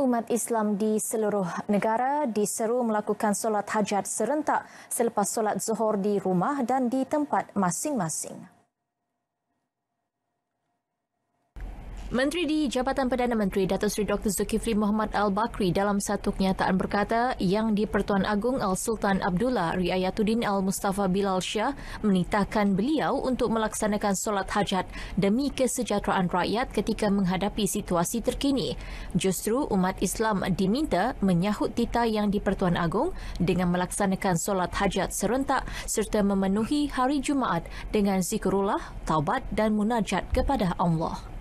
umat Islam di seluruh negara diseru melakukan solat hajat serentak selepas solat zuhur di rumah dan di tempat masing-masing. Menteri di Jabatan Perdana Menteri Datuk Seri Dr. Zulkifli Muhammad Al-Bakri dalam satu kenyataan berkata yang di-Pertuan Agung Al-Sultan Abdullah Riayatuddin Al-Mustafa Bilal Shah menitahkan beliau untuk melaksanakan solat hajat demi kesejahteraan rakyat ketika menghadapi situasi terkini. Justru umat Islam diminta menyahut titah yang di-Pertuan Agung dengan melaksanakan solat hajat serentak serta memenuhi hari Jumaat dengan zikrullah, taubat dan munajat kepada Allah.